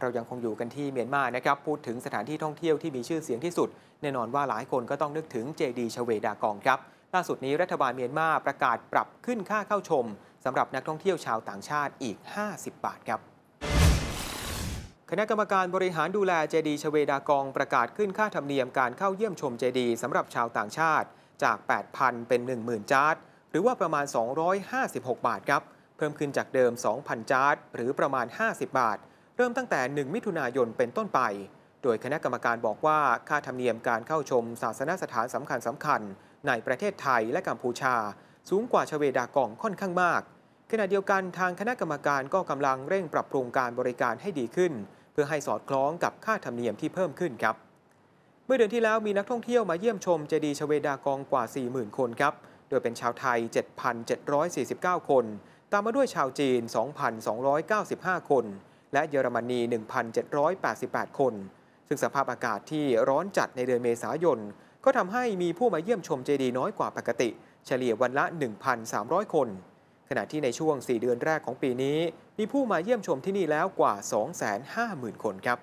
เรายังคงอยู่กันที่เมียนมานะครับพูดถึงสถานที่ท่องเที่ยวที่มีชื่อเสียงที่สุด แน่นอนว่าหลายคนก็ต้องนึกถึงเจดีชเวดากองครับ ล่าสุดนี้รัฐบาลเมียนมาประกาศปรับขึ้นค่าเข้าชมสำหรับนักท่องเที่ยวชาวต่างชาติอีก 50 บาทครับ คณะกรรมการบริหารดูแลเจดีชเวดากอง ประกาศขึ้นค่าธรรมเนียมการเข้าเยี่ยมชมเจดีสำหรับชาวต่างชาติจาก 8,000เป็น10,000จาร์ดหรือว่าประมาณ 256 บาทครับเพิ่มขึ้นจากเดิม2,000จาร์ดหรือประมาณ 50 บาทเริ่มตั้งแต่ 1 มิถุนายนเป็นต้นไป โดยคณะกรรมการบอกว่าค่าธรรมเนียมการเข้าชม ศาสนสถานสำคัญสำคัญ ในประเทศไทยและกัมพูชา สูงกว่าชเวดากองค่อนข้างมาก ขณะเดียวกันทางคณะกรรมการก็กำลังเร่งปรับปรุงการบริการให้ดีขึ้น เพื่อให้สอดคล้องกับค่าธรรมเนียมที่เพิ่มขึ้นครับ เมื่อเดือนที่แล้วมีนักท่องเที่ยวมาเยี่ยมชมเจดีชเวดากองกว่า40,000คนครับ โดยเป็นชาวไทย7,749คน ตามมาด้วยชาวจีน2,295คนและเยอรมนี 1,788 คน ซึ่งสภาพอากาศที่ร้อนจัดในเดือนเมษายน ก็ทำให้มีผู้มาเยี่ยมชมเจดีน้อยกว่าปกติ เฉลี่ยวันละ 1,300 คน ขณะที่ในช่วง 4 เดือนแรกของปีนี้ มีผู้มาเยี่ยมชมที่นี่แล้วกว่า 250,000 คนครับ